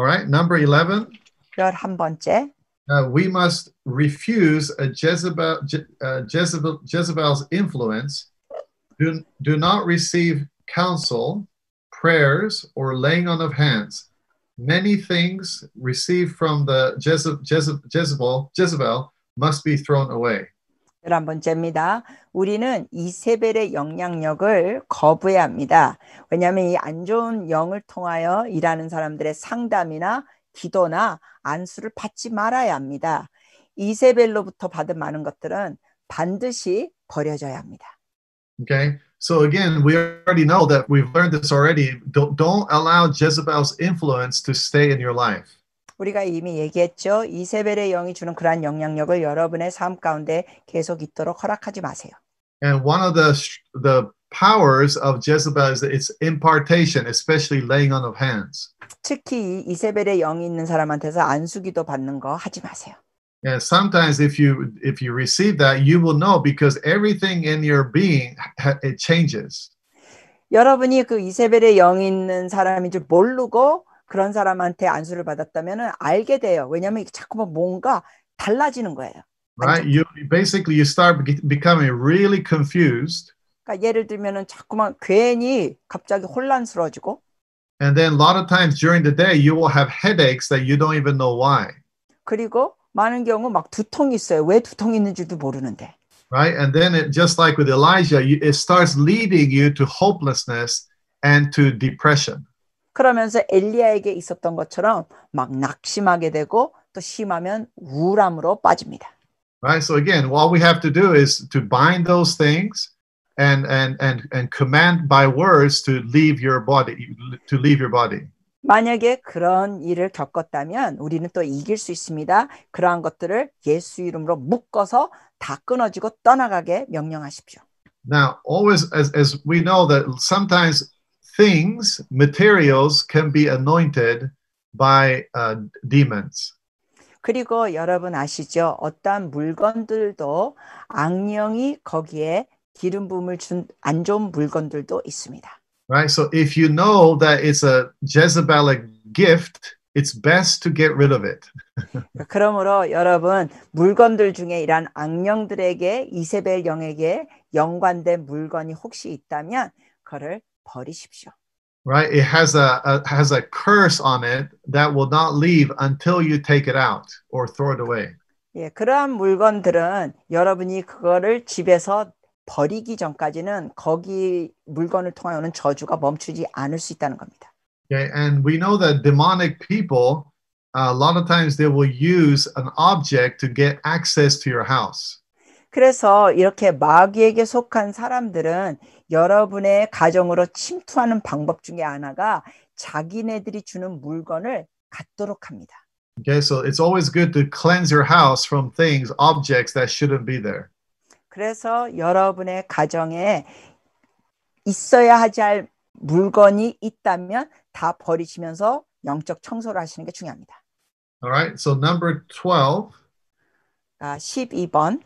All right, number 11. Uh, we must refuse a Jezebel, Je, uh, Jezebel, Jezebel's influence. Do, do not receive counsel, prayers, or laying on of hands. Many things received from the Jezebel, Jezebel must be thrown away. 11번째입니다. 우리는 이세벨의 영향력을 거부해야 합니다. 왜냐하면 이안 좋은 영을 통하여 일하는 사람들의 상담이나 기도나 안수를 받지 말아야 합니다. 이세벨로부터 받은 많은 것들은 반드시 버려져야 합니다. Okay. So again, we already know that we've learned this already. Don't, don't allow Jezebel's influence to stay in your life. 우리가 이미 얘기했죠. 이세벨의 영이 주는 그러한 영향력을 여러분의 삶 가운데 계속 있도록 허락하지 마세요. And one of the the powers of Jezebel is its impartation, especially laying on of hands. 특히 이세벨의 영이 있는 사람한테서 안수기도 받는 거 하지 마세요. And sometimes if you if you receive that, you will know because everything in your being it changes. 여러분이 그 이세벨의 영이 있는 사람인 줄 모르고 그런 사람한테 안수를 받았다면은 알게 돼요. 왜냐하면 자꾸만 뭔가 달라지는 거예요. Right, you basically you start becoming really confused. 그러니까 예를 들면은 자꾸만 괜히 갑자기 혼란스러워지고. And then a lot of times during the day you will have headaches that you don't even know why. 그리고 많은 경우 막 두통이 있어요. 왜 두통이 있는지도 모르는데. Right? And then it just like with Elijah, it starts leading you to hopelessness and to depression. 그러면서 엘리야에게 있었던 것처럼 막 낙심하게 되고 또 심하면 우울함으로 빠집니다. Right. So again, all we have to do is to bind those things and and and and command by words to leave your body to leave your body. 만약에 그런 일을 겪었다면 우리는 또 이길 수 있습니다. 그러한 것들을 예수 이름으로 묶어서 다 끊어지고 떠나가게 명령하십시오. Now, always as as we know that sometimes things, materials can be anointed by uh, demons. 그리고 여러분 아시죠? 어떠한 물건들도 악령이 거기에 기름 부음을 준안 좋은 물건들도 있습니다. Right? So if you know that it's a Jezebelic gift, it's best to get rid of it. 그러므로 여러분 물건들 중에 이러한 악령들에게 이세벨 영에게 연관된 물건이 혹시 있다면 그를 버리십시오. Right? It has a, a has a curse on it that will not leave until you take it out or throw it away. 예, 그러한 물건들은 여러분이 그거를 집에서 버리기 전까지는 거기 물건을 통하여 오는 저주가 멈추지 않을 수 있다는 겁니다. Okay, and we know that demonic people a lot of times they will use an object to get access to your house. 그래서 이렇게 마귀에게 속한 사람들은 여러분의 가정으로 침투하는 방법 중에 하나가 자기네들이 주는 물건을 갖도록 합니다. Okay, so it's always good to cleanse your house from things, objects that shouldn't be there. 그래서 여러분의 가정에 있어야 하지 할 물건이 있다면 다 버리시면서 영적 청소를 하시는 게 중요합니다. All right. So number 12. 아, 12번.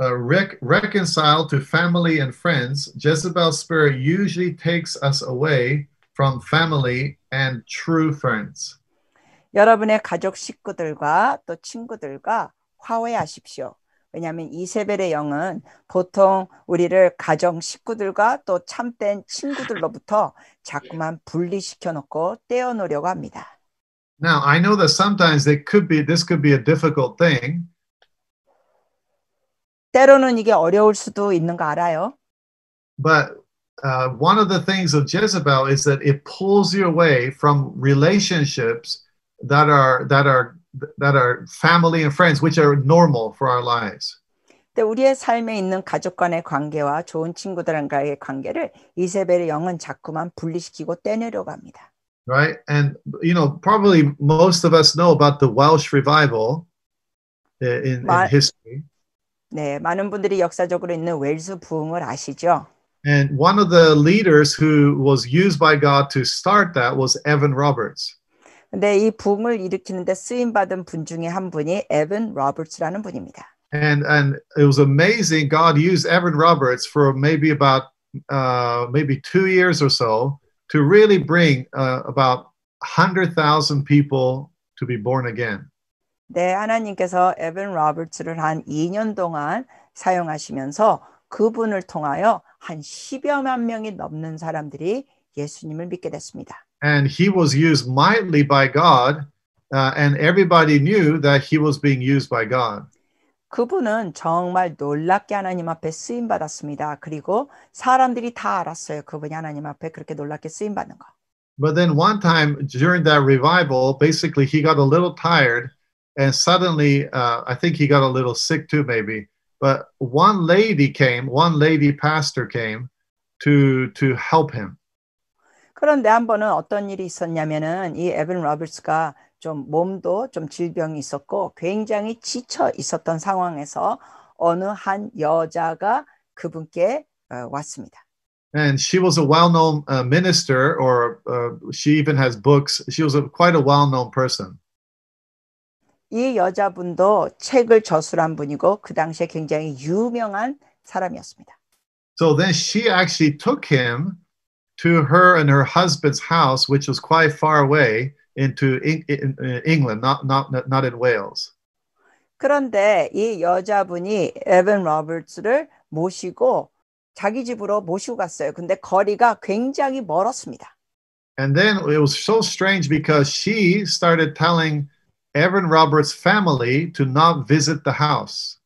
uh, rec- reconciled to family and friends, Jezebel's spirit usually takes us away from family and true friends. 여러분의 가족 식구들과 또 친구들과 화해하십시오. 왜냐하면 이세벨의 영은 보통 우리를 가정 식구들과 또 참된 친구들로부터 자꾸만 분리시켜 놓고 떼어놓으려고 합니다. Now I know that sometimes it could be this could be a difficult thing. 때로는 이게 어려울 수도 있는 거 알아요. But uh, one of the things of Jezebel is that it pulls you away from relationships that are that are that are family and friends, which are normal for our lives. 근데 우리의 삶에 있는 가족 간의 관계와 좋은 친구들과의 관계를 이세벨의 영은 자꾸만 분리시키고 떼내려고 합니다. Right, and you know, probably most of us know about the Welsh revival in, in history. 네, 많은 분들이 역사적으로 있는 웰스 부흥을 아시죠? And one of the leaders who was used by God to start that was Evan Roberts. 근데 이 부흥을 일으키는데 쓰임 받은 분 중에 한 분이 에븐 로버츠라는 분입니다. And and it was amazing. God used Evan Roberts for maybe about uh, maybe two years or so to really bring uh, about hundred thousand people to be born again. 네, 하나님께서 에벤 로버츠를 한 2년 동안 사용하시면서 그분을 통하여 한 10여만 명이 넘는 사람들이 예수님을 믿게 됐습니다. And he was used mightily by God, uh, and everybody knew that he was being used by God. 그분은 정말 놀랍게 하나님 앞에 쓰임 받았습니다. 그리고 사람들이 다 알았어요. 그분이 하나님 앞에 그렇게 놀랍게 쓰임 받는 거. But then one time during that revival, basically he got a little tired. and suddenly uh, I think he got a little sick too, maybe. But one lady came, one lady pastor came to to help him. 그런데 한 번은 어떤 일이 있었냐면은 이 에반 로버츠가 좀 몸도 좀 질병이 있었고 굉장히 지쳐 있었던 상황에서 어느 한 여자가 그분께 왔습니다. and she was a well-known uh, minister or uh, she even has books she was a, quite a well-known person 이 여자분도 책을 저술한 분이고 그 당시에 굉장히 유명한 사람이었습니다. So then she actually took him to her and her husband's house, which was quite far away into England, not, not, not in Wales. 그런데 이 여자분이 에벤 로버츠를 모시고 자기 집으로 모시고 갔어요. 근데 거리가 굉장히 멀었습니다. And then it was so strange because she started telling Evan Roberts' family to not visit the house.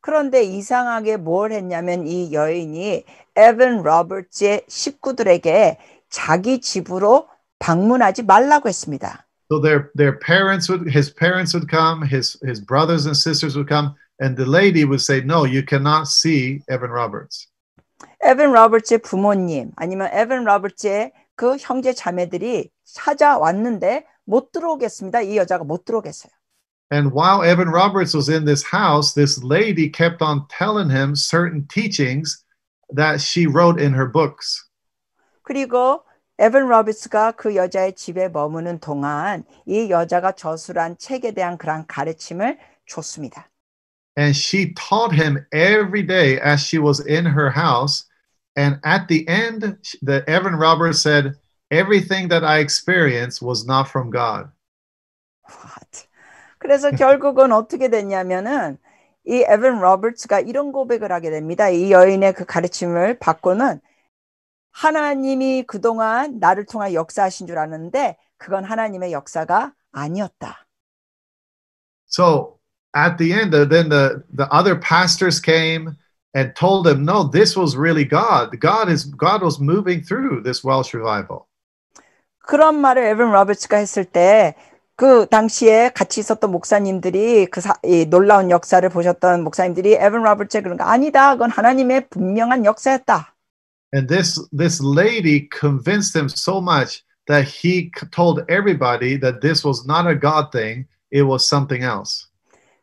그런데 이상하게 뭘 했냐면 이 여인이 에븐 로버츠의 식구들에게 자기 집으로 방문하지 말라고 했습니다. So their their parents would his parents would come, his his brothers and sisters would come, and the lady would say, "No, you cannot see Evan Roberts." 에븐 로버츠의 부모님 아니면 에븐 로버츠의 그 형제 자매들이 찾아왔는데 못 들어오겠습니다. 이 여자가 못 들어오겠어요. And while Evan Roberts was in this house, this lady kept on telling him certain teachings that she wrote in her books. 그리고 에븐 로비스가 그 여자의 집에 머무는 동안 이 여자가 저술한 책에 대한 그런 가르침을 줬습니다. And she taught him every day as she was in her house. And at the end, the Evan Roberts said, everything that I experienced was not from God. What? 그래서 결국은 어떻게 됐냐면은 이 에반 로버츠가 이런 고백을 하게 됩니다. 이 여인의 그 가르침을 받고는 하나님이 그동안 나를 통한 역사하신 줄 아는데 그건 하나님의 역사가 아니었다. So at the end, then the the other pastors came and told them, no, this was really God. God is God was moving through this Welsh revival. 그런 말을 에븐 로버츠가 했을 때 그 당시에 같이 있었던 목사님들이 그 사, 이 놀라운 역사를 보셨던 목사님들이 에븐 로버츠의 그런 거 아니다. 그건 하나님의 분명한 역사였다. And this this lady convinced him so much that he told everybody that this was not a God thing, it was something else.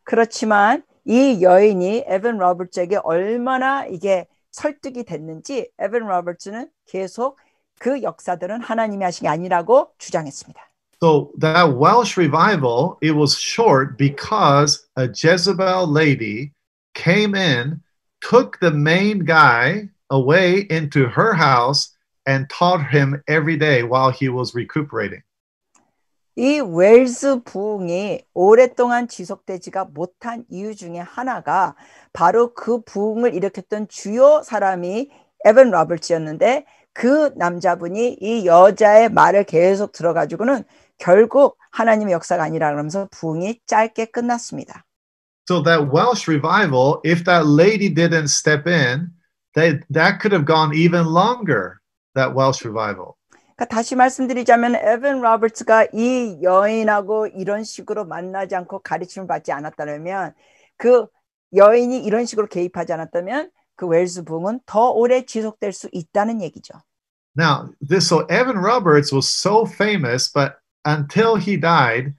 그렇지만 이 여인이 에븐 로버츠에게 얼마나 이게 설득이 됐는지 에븐 로버츠는 계속 그 역사들은 하나님이 하신 게 아니라고 주장했습니다. So that Welsh revival, it was short because a Jezebel lady came in, took the main guy away into her house and taught him every day while he was recuperating. 이 웰스 부흥이 오랫동안 지속되지가 못한 이유 중에 하나가 바로 그 부흥을 일으켰던 주요 사람이 에반 라블츠였는데 그 남자분이 이 여자의 말을 계속 들어가지고는 결국 하나님의 역사가 아니라 그러면서 부흥이 짧게 끝났습니다. So that Welsh revival, if that lady didn't step in, they, that could have gone even longer. That Welsh revival. 그러니까 다시 말씀드리자면 에반 로버츠가 이 여인하고 이런 식으로 만나지 않고 가르침을 받지 않았다면 그 여인이 이런 식으로 개입하지 않았다면 그 웰스 붕은 더 오래 지속될 수 있다는 얘기죠. Now, this so Evan Roberts was so famous, but until he died,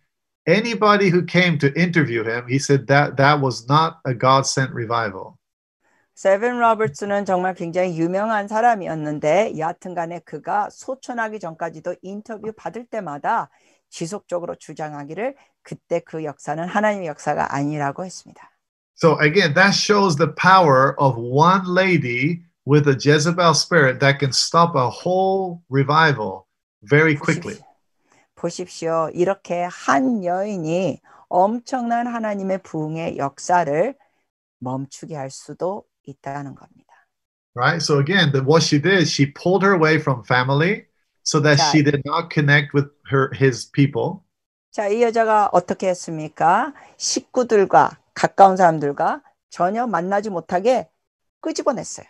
anybody who came to interview him, he said that that was not a God sent revival. 세븐 로버츠는 정말 굉장히 유명한 사람이었는데 여하튼간에 그가 소천하기 전까지도 인터뷰 받을 때마다 지속적으로 주장하기를 그때 그 역사는 하나님의 역사가 아니라고 했습니다. So again, that shows the power of one lady with a Jezebel spirit that can stop a whole revival very quickly. 보십시오. 이렇게 한 여인이 엄청난 하나님의 부흥의 역사를 멈추게 할 수도 있다는 겁니다. Right? So again, the, what she did, she pulled her away from family so that 자, she did not connect with her his people. 자, 이 여자가 어떻게 했습니까? 식구들과 가까운 사람들과 전혀 만나지 못하게 끄집어냈어요.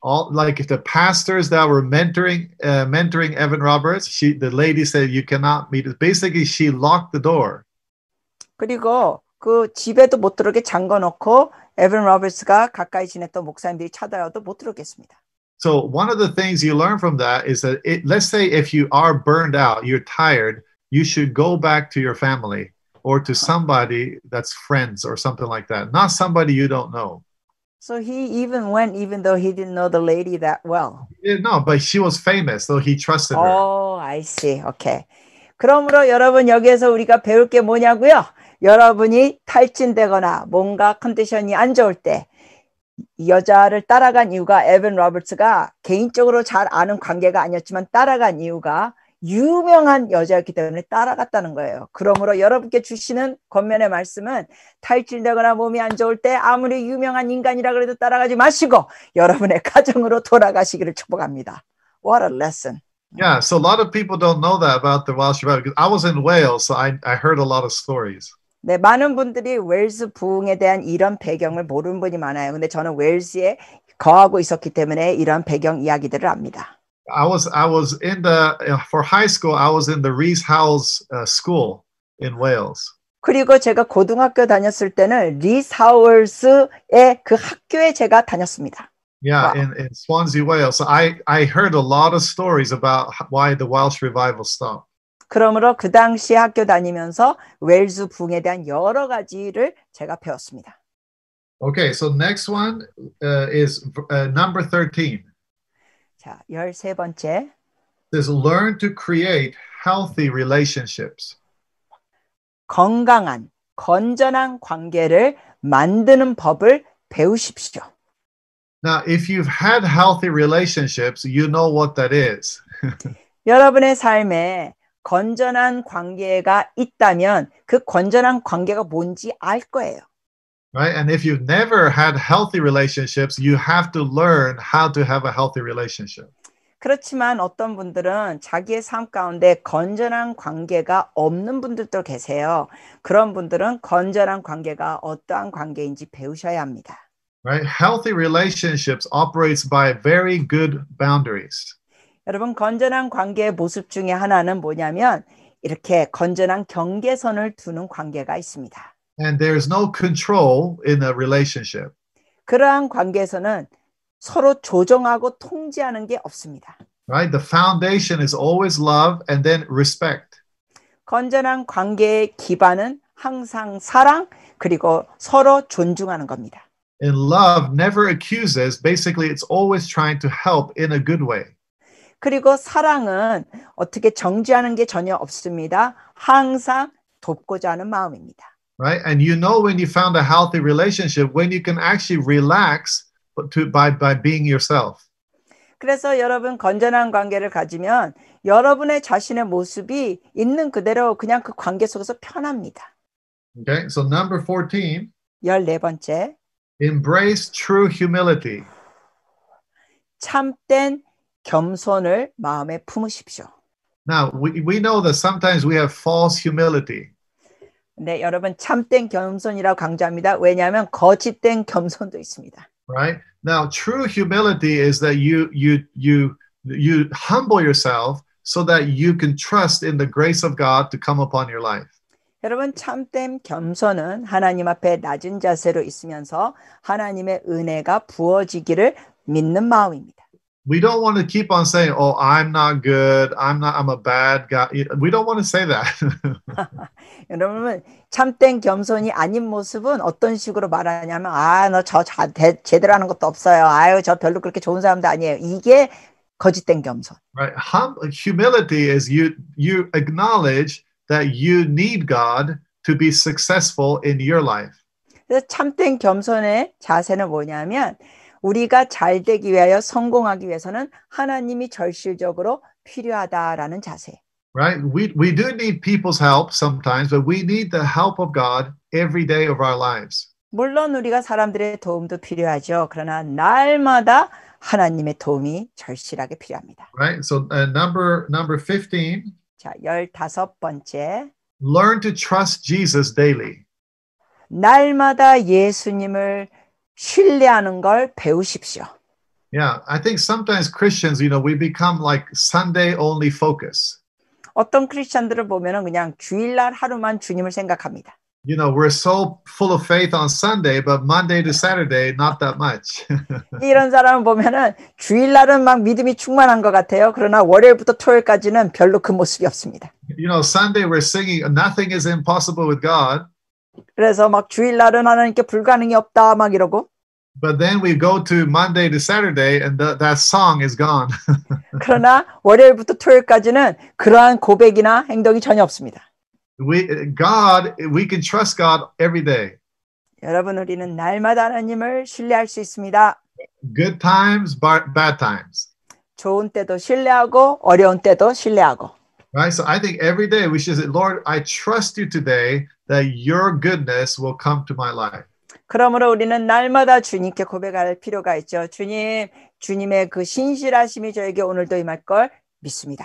All, like if the pastors that were mentoring uh, mentoring Evan Roberts, she the lady said you cannot meet. Basically, she locked the door. 그리고 그 집에도 못 들어게 잠궈 놓고 에븐 로버츠가 가까이 지냈던 목사님들이 찾아와도 못 들어겠습니다. So one of the things you learn from that is that it, let's say if you are burned out, you're tired, you should go back to your family. or to somebody that's friends or something like that, not somebody you don't know. So he even went, even though he didn't know the lady that well. No, but she was famous, so he trusted her. Oh, I see. Okay. 그러므로 여러분 여기에서 우리가 배울 게 뭐냐고요? 여러분이 탈진되거나 뭔가 컨디션이 안 좋을 때 여자를 따라간 이유가 에벤 로버츠가 개인적으로 잘 아는 관계가 아니었지만 따라간 이유가 유명한 여자였기 때문에 따라갔다는 거예요. 그러므로 여러분께 주시는 권면의 말씀은 탈진되거나 몸이 안 좋을 때 아무리 유명한 인간이라 그래도 따라가지 마시고 여러분의 가정으로 돌아가시기를 축복합니다. What a lesson. Yeah, so a lot of people don't know that about the Welsh revival I was in Wales, so I, I heard a lot of stories. 네, 많은 분들이 웰스 부흥에 대한 이런 배경을 모르는 분이 많아요. 근데 저는 웰스에 거하고 있었기 때문에 이런 배경 이야기들을 압니다. I was I was in the uh, for high school I was in the Reese Howells uh, school in Wales. 그리고 제가 고등학교 다녔을 때는 리스 하월스의 그 학교에 제가 다녔습니다. Yeah, wow. in, in Swansea, Wales. So I I heard a lot of stories about why the Welsh revival stopped. 그러므로 그 당시 학교 다니면서 웰스 붕에 대한 여러 가지를 제가 배웠습니다. Okay, so next one uh, is uh, number 13. 자, 13번째. is learn to create healthy relationships. 건강한, 건전한 관계를 만드는 법을 배우십시오. Now, if you've had healthy relationships, you know what that is. 여러분의 삶에 건전한 관계가 있다면 그 건전한 관계가 뭔지 알 거예요. right and if you've never had healthy relationships you have to learn how to have a healthy relationship 그렇지만 어떤 분들은 자기의 삶 가운데 건전한 관계가 없는 분들도 계세요. 그런 분들은 건전한 관계가 어떠한 관계인지 배우셔야 합니다. Right? Healthy relationships operates by very good boundaries. 여러분 건전한 관계의 모습 중에 하나는 뭐냐면 이렇게 건전한 경계선을 두는 관계가 있습니다. And there is no control in a relationship. 그러한 관계에서는 서로 조정하고 통제하는 게 없습니다. Right? The foundation is always love and then respect. 건전한 관계의 기반은 항상 사랑 그리고 서로 존중하는 겁니다. And love never accuses. Basically, it's always trying to help in a good way. 그리고 사랑은 어떻게 정지하는 게 전혀 없습니다. 항상 돕고자 하는 마음입니다. right? And you know when you found a healthy relationship when you can actually relax to, by, by being yourself. 그래서 여러분 건전한 관계를 가지면 여러분의 자신의 모습이 있는 그대로 그냥 그 관계 속에서 편합니다. Okay, so number 14. 14번째. Embrace true humility. 참된 겸손을 마음에 품으십시오. Now, we, we know that sometimes we have false humility. 네, 여러분 참된 겸손이라고 강조합니다. 왜냐하면 거짓된 겸손도 있습니다. Right? Now, true humility is that you you you you humble yourself so that you can trust in the grace of God to come upon your life. 여러분 참된 겸손은 하나님 앞에 낮은 자세로 있으면서 하나님의 은혜가 부어지기를 믿는 마음입니다. we don't want to keep on saying, "Oh, I'm not good. I'm not. I'm a bad guy." We don't want to say that. 여러분 참된 겸손이 아닌 모습은 어떤 식으로 말하냐면, "아, 너저 제대로 하는 것도 없어요. 아유, 저 별로 그렇게 좋은 사람도 아니에요." 이게 거짓된 겸손. Right. Hum, humility is you you acknowledge that you need God to be successful in your life. 참된 겸손의 자세는 뭐냐면 우리가 잘 되기 위하여 성공하기 위해서는 하나님이 절실적으로 필요하다라는 자세. Right? We we do need people's help sometimes, but we need the help of God every day of our lives. 물론 우리가 사람들의 도움도 필요하죠. 그러나 날마다 하나님의 도움이 절실하게 필요합니다. Right? So uh, number number 15. 자, 15번째. Learn to trust Jesus daily. 날마다 예수님을 신뢰하는 걸 배우십시오. Yeah, I think sometimes Christians, you know, we become like Sunday only focus. 어떤 크리스천들을 보면은 그냥 주일날 하루만 주님을 생각합니다. You know, we're so full of faith on Sunday, but Monday to Saturday, not that much. 이런 사람을 보면은 주일날은 막 믿음이 충만한 것 같아요. 그러나 월요일부터 토요일까지는 별로 그 모습이 없습니다. You know, Sunday we're singing "Nothing is impossible with God." 그래서 막 주일날은 하나님께 불가능이 없다 막 이러고. But then we go to Monday to Saturday and the, that song is gone. 그러나 월요일부터 토요일까지는 그러한 고백이나 행동이 전혀 없습니다. We God we can trust God every day. 여러분 우리는 날마다 하나님을 신뢰할 수 있습니다. Good times, bad times. 좋은 때도 신뢰하고 어려운 때도 신뢰하고. Right? So I think every day we should say, Lord, I trust you today that your goodness will come to my life. 그러므로 우리는 날마다 주님께 고백할 필요가 있죠. 주님, 주님의 그 신실하심이 저에게 오늘도 임할 걸 믿습니다.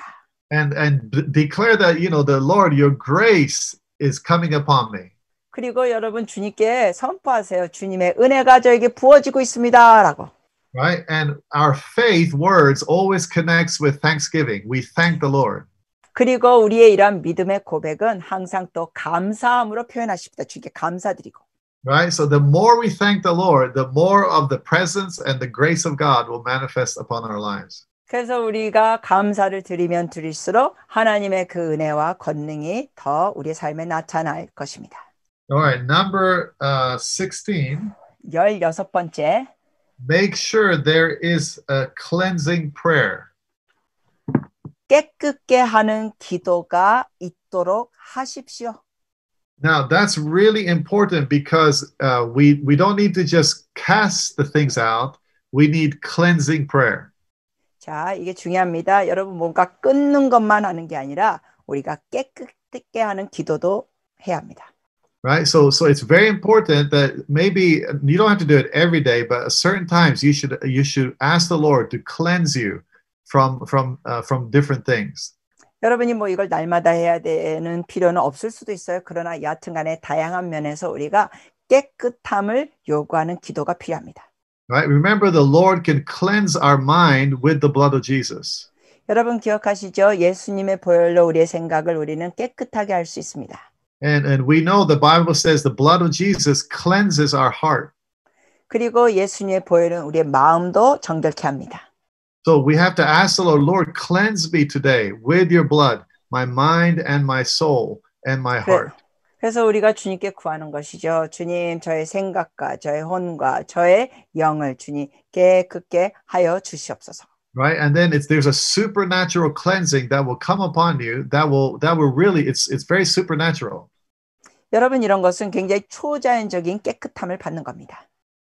And and declare that you know the Lord your grace is coming upon me. 그리고 여러분 주님께 선포하세요. 주님의 은혜가 저에게 부어지고 있습니다라고. Right? And our faith words always connects with thanksgiving. We thank the Lord. 그리고 우리의 이런 믿음의 고백은 항상 또 감사함으로 표현하십니다. 주께 감사드리고. Right? So the more we thank the Lord, the more of the presence and the grace of God will manifest upon our lives. 그래서 우리가 감사를 드리면 드릴수록 하나님의 그 은혜와 권능이 더 우리 삶에 나타날 것입니다. Alright, number uh, 16. 16번째. Make sure there is a cleansing prayer. 깨끗게 하는 기도가 있도록 하십시오. Now that's really important because uh, we we don't need to just cast the things out. We need cleansing prayer. 자, 이게 중요합니다. 여러분 뭔가 끊는 것만 하는 게 아니라 우리가 깨끗게 하는 기도도 해야 합니다. Right? So so it's very important that maybe you don't have to do it every day, but at certain times you should you should ask the Lord to cleanse you. from from uh, from different things. 여러분이 뭐 이걸 날마다 해야 되는 필요는 없을 수도 있어요. 그러나 여하튼간에 다양한 면에서 우리가 깨끗함을 요구하는 기도가 필요합니다. Right? Remember the Lord can cleanse our mind with the blood of Jesus. 여러분 기억하시죠? 예수님의 보혈로 우리의 생각을 우리는 깨끗하게 할 수 있습니다. And and we know the Bible says the blood of Jesus cleanses our heart. 그리고 예수님의 보혈은 우리의 마음도 정결케 합니다. So we have to ask the Lord, Lord, cleanse me today with your blood, my mind and my soul and my heart. 그래서 우리가 주님께 구하는 것이죠. 주님, 저의 생각과 저의 혼과 저의 영을 주님께 깨끗게 하여 주시옵소서. Right, and then it's there's a supernatural cleansing that will come upon you. That will that will really it's it's very supernatural. 여러분 이런 것은 굉장히 초자연적인 깨끗함을 받는 겁니다.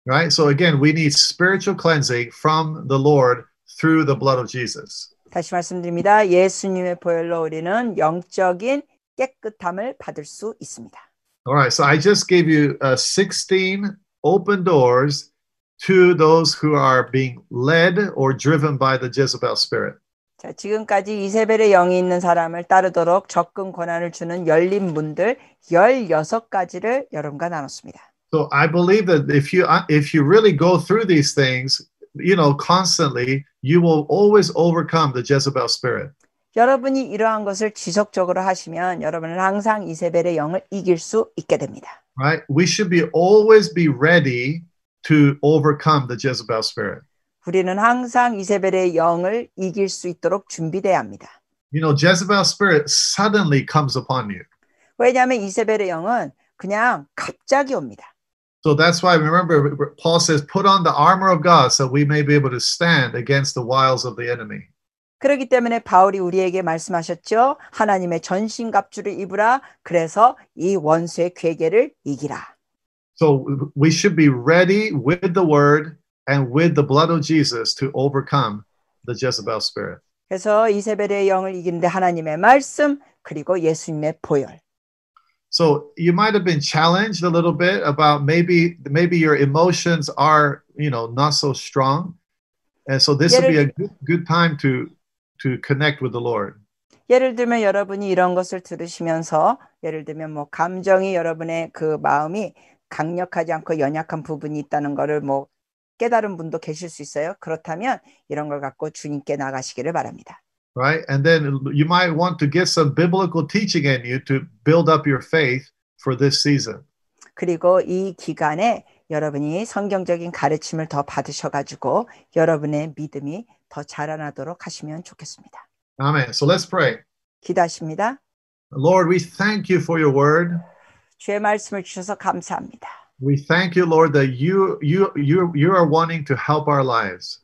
Right, so again, we need spiritual cleansing from the Lord through the blood of Jesus. 다시 말씀드립니다. 예수님의 보혈로 우리는 영적인 깨끗함을 받을 수 있습니다. All right, so I just gave you uh, 16 open doors to those who are being led or driven by the Jezebel spirit. 자, 지금까지 이세벨의 영이 있는 사람을 따르도록 접근 권한을 주는 열린 문들 16가지를 여러분과 나눴습니다. So I believe that if you uh, if you really go through these things, you know, constantly, you will always overcome the Jezebel spirit. 여러분이 이러한 것을 지속적으로 하시면 여러분은 항상 이세벨의 영을 이길 수 있게 됩니다. Right? We should be always be ready to overcome the Jezebel spirit. 우리는 항상 이세벨의 영을 이길 수 있도록 준비돼야 합니다. You know, Jezebel spirit suddenly comes upon you. 왜냐하면 이세벨의 영은 그냥 갑자기 옵니다. So that's why remember Paul says, "Put on the armor of God, so we may be able to stand against the wiles of the enemy." 그렇기 때문에 바울이 우리에게 말씀하셨죠. 하나님의 전신갑주를 입으라. 그래서 이 원수의 괴계를 이기라. So we should be ready with the word and with the blood of Jesus to overcome the Jezebel spirit. 그래서 이세벨의 영을 이기는데 하나님의 말씀 그리고 예수님의 보혈. So you might have been challenged a little bit about maybe maybe your emotions are you know not so strong, and so this would be a good, good time to to connect with the Lord. 예를 들면 여러분이 이런 것을 들으시면서 예를 들면 뭐 감정이 여러분의 그 마음이 강력하지 않고 연약한 부분이 있다는 것을 뭐 깨달은 분도 계실 수 있어요. 그렇다면 이런 걸 갖고 주님께 나가시기를 바랍니다. right? And then you might want to get some biblical teaching in you to build up your faith for this season. 그리고 이 기간에 여러분이 성경적인 가르침을 더 받으셔가지고 여러분의 믿음이 더 자라나도록 하시면 좋겠습니다. Amen. So let's pray. 기도하십니다. Lord, we thank you for your word. 주의 말씀을 주셔서 감사합니다. We thank you, Lord, that you you you you are wanting to help our lives.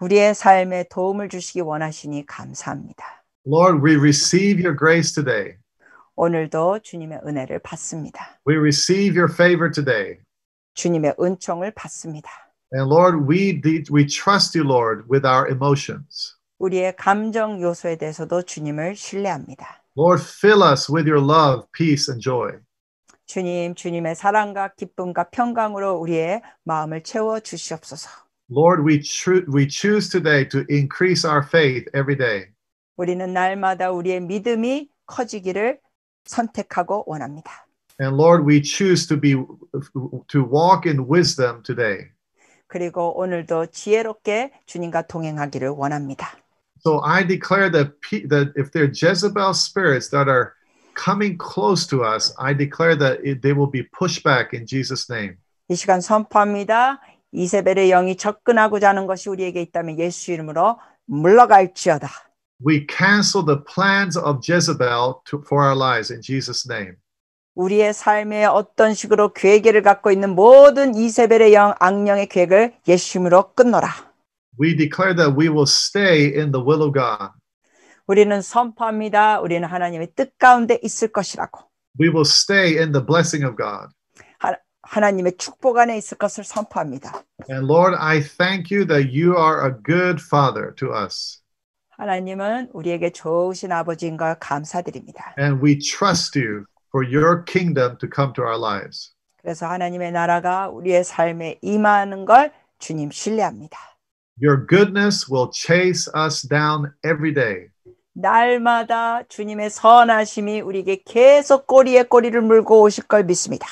우리의 삶에 도움을 주시기 원하시니 감사합니다. Lord, we receive your grace today. 오늘도 주님의 은혜를 받습니다. We receive your favor today. 주님의 은총을 받습니다. And Lord, we we trust you, Lord, with our emotions. 우리의 감정 요소에 대해서도 주님을 신뢰합니다. Lord, fill us with your love, peace and joy. 주님, 주님의 사랑과 기쁨과 평강으로 우리의 마음을 채워 주시옵소서. Lord, we, cho- we choose today to increase our faith every day. 우리는 날마다 우리의 믿음이 커지기를 선택하고 원합니다. And Lord, we choose to be to walk in wisdom today. 그리고 오늘도 지혜롭게 주님과 동행하기를 원합니다. So I declare that that if there are Jezebel spirits that are coming close to us, I declare that it, they will be pushed back in Jesus' name. 이 시간 선포합니다. 이세벨의 영이 접근하고자 하는 것이 우리에게 있다면 예수 이름으로 물러갈지어다. We cancel the plans of Jezebel to, for our lives in Jesus' name. 우리의 삶에 어떤 식으로 괴계를 갖고 있는 모든 이세벨의 영 악령의 계획을 예수님으로 끊노라. We declare that we will stay in the will of God. 우리는 선포합니다. 우리는 하나님의 뜻 가운데 있을 것이라고. We will stay in the blessing of God. 하나님의 축복 안에 있을 것을 선포합니다. And Lord, I thank you that you are a good father to us. 하나님은 우리에게 좋으신 아버지인 걸 감사드립니다. And we trust you for your kingdom to come to our lives. 그래서 하나님의 나라가 우리의 삶에 임하는 걸 주님 신뢰합니다. Your goodness will chase us down every day. 날마다 주님의 선하심이 우리에게 계속 꼬리에 꼬리를 물고 오실 걸 믿습니다.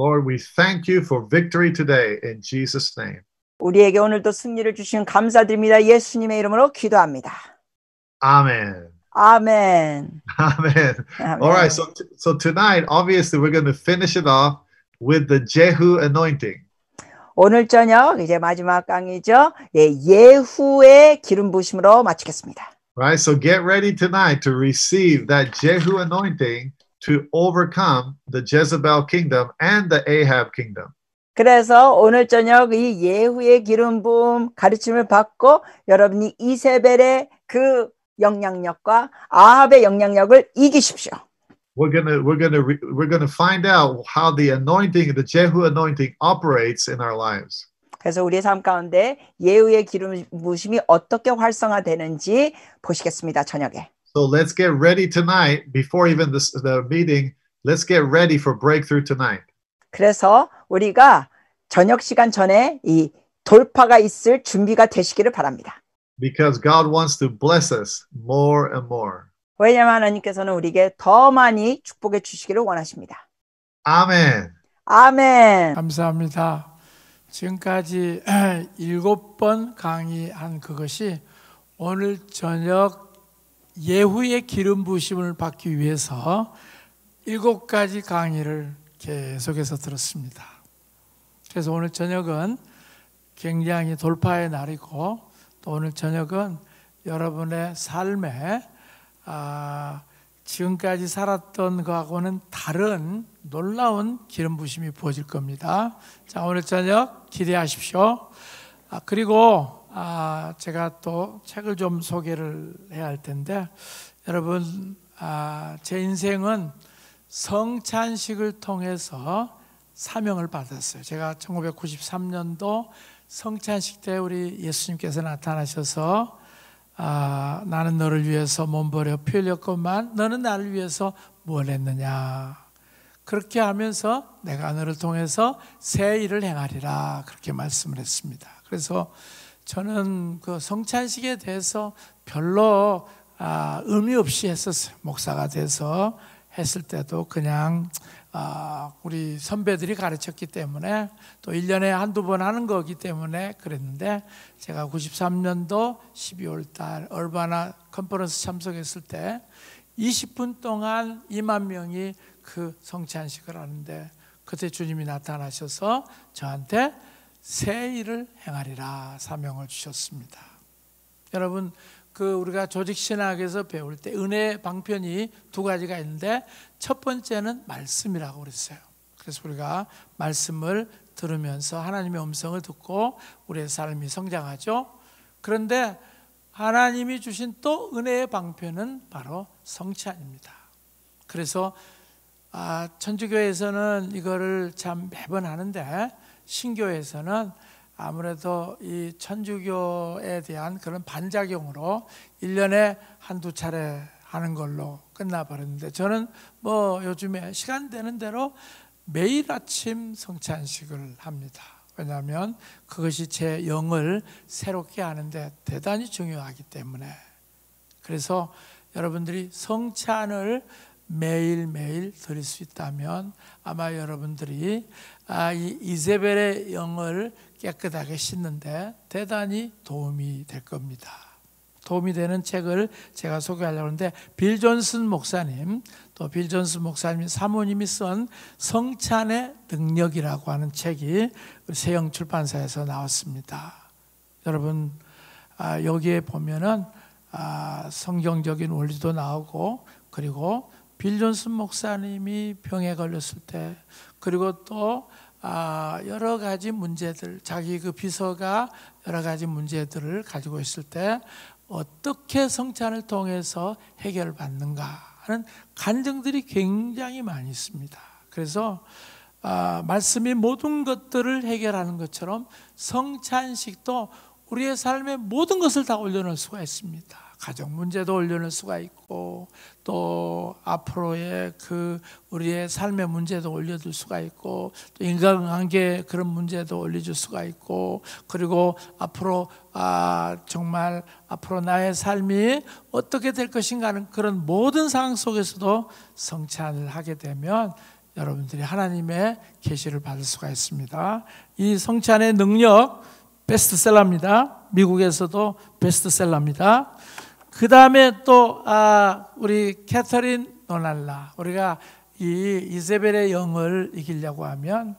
Lord, we thank you for victory today in Jesus name. 우리에게 오늘도 승리를 주신 감사드립니다. 예수님의 이름으로 기도합니다. 아멘. Amen. Amen. Amen. All right. So, so tonight, obviously, we're going to finish it off with the Jehu anointing. 오늘 저녁 이제 마지막 강의죠. 예, 예후의 기름 부심으로 마치겠습니다. Right. So get ready tonight to receive that Jehu anointing to overcome the Jezebel kingdom and the Ahab kingdom. 그래서 오늘 저녁 이 예후의 기름 부음 가르침을 받고 여러분이 이세벨의 그 영향력과 아합의 영향력을 이기십시오. We're gonna we're gonna we're gonna find out how the anointing, the Jehu anointing, operates in our lives. 그래서 우리의 삶 가운데 예후의 기름 부심이 어떻게 활성화되는지 보시겠습니다 저녁에. So let's get ready tonight before even this, the meeting. Let's get ready for breakthrough tonight. 그래서 우리가 저녁 시간 전에 이 돌파가 있을 준비가 되시기를 바랍니다. Because God wants to bless us more and more. 왜냐하면 하나님께서는 우리에게 더 많이 축복해 주시기를 원하십니다. 아멘. 아멘. 감사합니다. 지금까지 일곱 번 강의한 그것이 오늘 저녁 예후의 기름 부심을 받기 위해서 일곱 가지 강의를 계속해서 들었습니다. 그래서 오늘 저녁은 굉장히 돌파의 날이고 또 오늘 저녁은 여러분의 삶에 아, 지금까지 살았던 것하고는 다른 놀라운 기름 부심이 부어질 겁니다. 자 오늘 저녁 기대하십시오. 아, 그리고 아, 제가 또 책을 좀 소개를 해야 할 텐데 여러분 아, 제 인생은 성찬식을 통해서 사명을 받았어요. 제가 1993년도 성찬식 때 우리 예수님께서 나타나셔서 아, 나는 너를 위해서 몸버려 피 흘렸건만 너는 나를 위해서 뭘 했느냐 그렇게 하면서 내가 너를 통해서 새 일을 행하리라 그렇게 말씀을 했습니다. 그래서 저는 그 성찬식에 대해서 별로 아, 의미 없이 했었어요. 목사가 돼서 했을 때도 그냥 아, 우리 선배들이 가르쳤기 때문에 또 1년에 한두 번 하는 거기 때문에 그랬는데 제가 93년도 12월 달 얼바나 컨퍼런스 참석했을 때 20분 동안 2만 명이 그 성찬식을 하는데 그때 주님이 나타나셔서 저한테 새 일을 행하리라 사명을 주셨습니다. 여러분 그 우리가 조직 신학에서 배울 때 은혜 방편이 두 가지가 있는데 첫 번째는 말씀이라고 그랬어요. 그래서 우리가 말씀을 들으면서 하나님의 음성을 듣고 우리의 삶이 성장하죠. 그런데 하나님이 주신 또 은혜의 방편은 바로 성찬입니다. 그래서 아, 천주교에서는 이거를 참 매번 하는데 신교에서는 아무래도 이 천주교에 대한 그런 반작용으로 1년에 한두 차례 하는 걸로 끝나버렸는데 저는 뭐 요즘에 시간 되는 대로 매일 아침 성찬식을 합니다. 왜냐하면 그것이 제 영을 새롭게 하는데 대단히 중요하기 때문에 그래서 여러분들이 성찬을 매일매일 드릴 수 있다면 아마 여러분들이 아, 이 이세벨의 영을 깨끗하게 씻는데 대단히 도움이 될 겁니다. 도움이 되는 책을 제가 소개하려고 하는데 빌 존슨 목사님 또빌 존슨 목사님 사모님이 쓴 성찬의 능력이라고 하는 책이 세영 출판사에서 나왔습니다. 여러분 아, 여기에 보면은 아, 성경적인 원리도 나오고 그리고 빌 존슨 목사님이 병에 걸렸을 때 그리고 또 아, 여러 가지 문제들 자기 그 비서가 여러 가지 문제들을 가지고 있을 때 어떻게 성찬을 통해서 해결받는가 하는 간증들이 굉장히 많이 있습니다. 그래서 아, 말씀이 모든 것들을 해결하는 것처럼 성찬식도 우리의 삶의 모든 것을 다 올려놓을 수가 있습니다. 가정 문제도 올려놓 수가 있고 또 앞으로의 그 우리의 삶의 문제도 올려줄 수가 있고 또 인간관계 그런 문제도 올려줄 수가 있고 그리고 앞으로 아 정말 앞으로 나의 삶이 어떻게 될 것인가 하는 그런 모든 상황 속에서도 성찬을 하게 되면 여러분들이 하나님의 계시를 받을 수가 있습니다. 이 성찬의 능력 베스트셀러입니다. 미국에서도 베스트셀러입니다. 그 다음에 또 아, 우리 캐터린 노날라 우리가 이 이세벨의 영을 이기려고 하면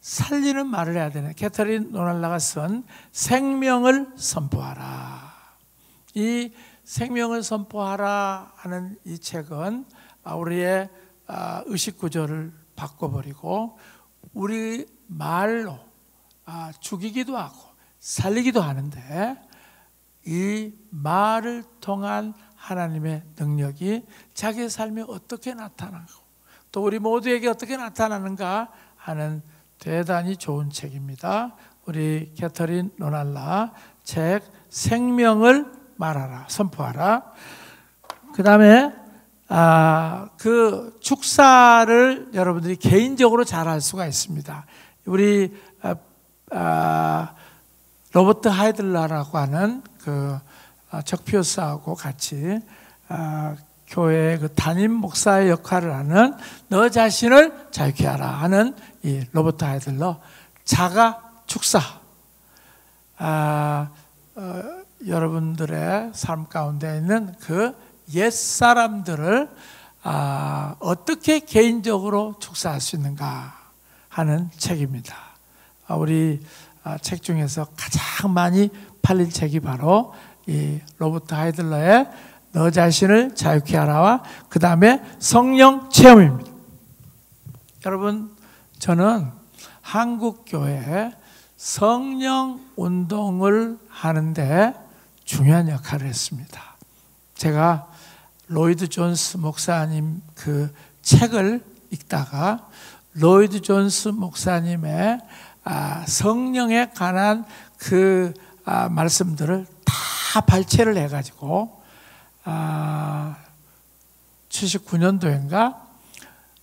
살리는 말을 해야 되네. 캐터린 노날라가 쓴 생명을 선포하라. 이 생명을 선포하라 하는 이 책은 아, 우리의 아, 의식 구조를 바꿔버리고 우리 말로 아, 죽이기도 하고 살리기도 하는데 이 말을 통한 하나님의 능력이 자기 삶에 어떻게 나타나고 또 우리 모두에게 어떻게 나타나는가 하는 대단히 좋은 책입니다. 우리 캐터린 노날라 책 생명을 말하라 선포하라. 그 다음에 아, 그 축사를 여러분들이 개인적으로 잘 할 수가 있습니다. 우리 아, 아, 로버트 하이들라라고 하는 그적표사하고 아, 같이 아, 교회의 그 담임 목사의 역할을 하는 너 자신을 자유케 하라 하는 이 로버트 하이들로 자가 축사 아, 어, 여러분들의 삶 가운데 있는 그 옛 사람들을 아, 어떻게 개인적으로 축사할 수 있는가 하는 책입니다. 아, 우리 책 중에서 가장 많이 팔린 책이 바로 이 로버트 하이들러의 너 자신을 자유케 하라와 그 다음에 성령 체험입니다. 여러분 저는 한국 교회에 성령 운동을 하는데 중요한 역할을 했습니다. 제가 로이드 존스 목사님 그 책을 읽다가 로이드 존스 목사님의 아, 성령에 관한 그 아, 말씀들을 다 발췌를 해가지고 아, 79년도인가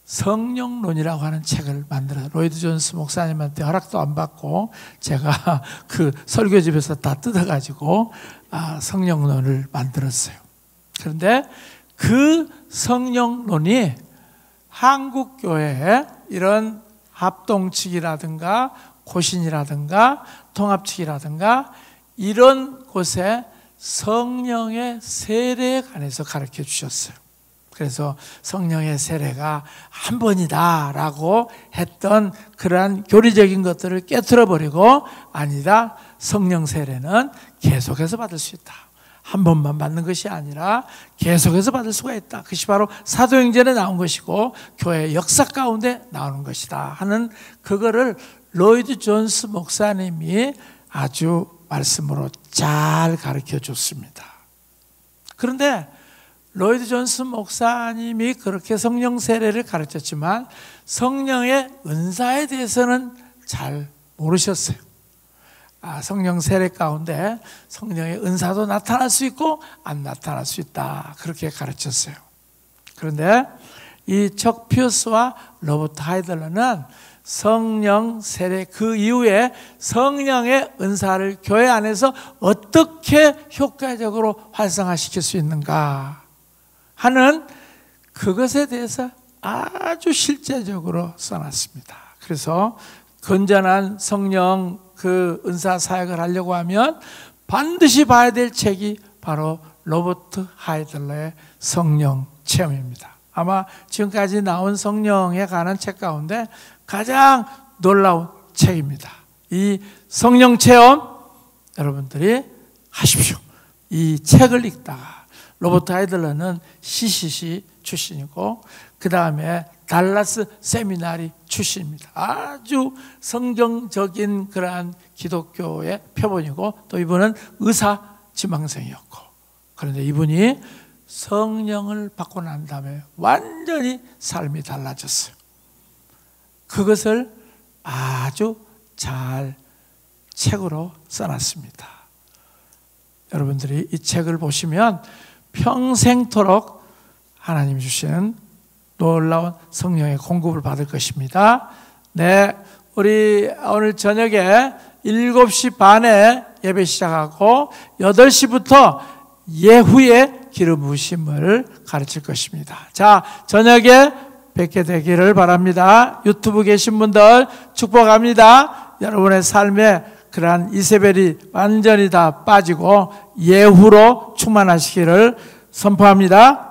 성령론이라고 하는 책을 만들어 로이드 존스 목사님한테 허락도 안 받고 제가 그 설교집에서 다 뜯어가지고 아, 성령론을 만들었어요. 그런데 그 성령론이 한국 교회에 이런 합동측이라든가 고신이라든가 통합측이라든가 이런 곳에 성령의 세례에 관해서 가르쳐 주셨어요. 그래서 성령의 세례가 한 번이다 라고 했던 그러한 교리적인 것들을 깨뜨려 버리고 아니다. 성령 세례는 계속해서 받을 수 있다. 한 번만 받는 것이 아니라 계속해서 받을 수가 있다. 그것이 바로 사도행전에 나온 것이고 교회 역사 가운데 나오는 것이다. 하는 그거를 로이드 존스 목사님이 아주 말씀으로 잘 가르쳐 줬습니다. 그런데 로이드 존슨 목사님이 그렇게 성령 세례를 가르쳤지만 성령의 은사에 대해서는 잘 모르셨어요. 아, 성령 세례 가운데 성령의 은사도 나타날 수 있고 안 나타날 수 있다. 그렇게 가르쳤어요. 그런데 이 척피스와 로버트 하이들러는 성령 세례 그 이후에 성령의 은사를 교회 안에서 어떻게 효과적으로 활성화시킬 수 있는가 하는 그것에 대해서 아주 실제적으로 써놨습니다. 그래서 건전한 성령 그 은사 사역을 하려고 하면 반드시 봐야 될 책이 바로 로버트 하이들러의 성령 체험입니다. 아마 지금까지 나온 성령에 관한 책 가운데 가장 놀라운 책입니다. 이 성령 체험 여러분들이 하십시오. 이 책을 읽다가 로버트 아이들러는 CCC 출신이고 그 다음에 달라스 세미나리 출신입니다. 아주 성경적인 그러한 기독교의 표본이고 또 이분은 의사 지망생이었고 그런데 이분이 성령을 받고 난 다음에 완전히 삶이 달라졌어요. 그것을 아주 잘 책으로 써놨습니다. 여러분들이 이 책을 보시면 평생토록 하나님 주시는 놀라운 성령의 공급을 받을 것입니다. 네, 우리 오늘 저녁에 7시 반에 예배 시작하고 8시부터 예후의 기름 부심을 가르칠 것입니다. 자, 저녁에 뵙게 되기를 바랍니다. 유튜브 계신 분들 축복합니다. 여러분의 삶에 그러한 이세벨이 완전히 다 빠지고 예후로 충만하시기를 선포합니다.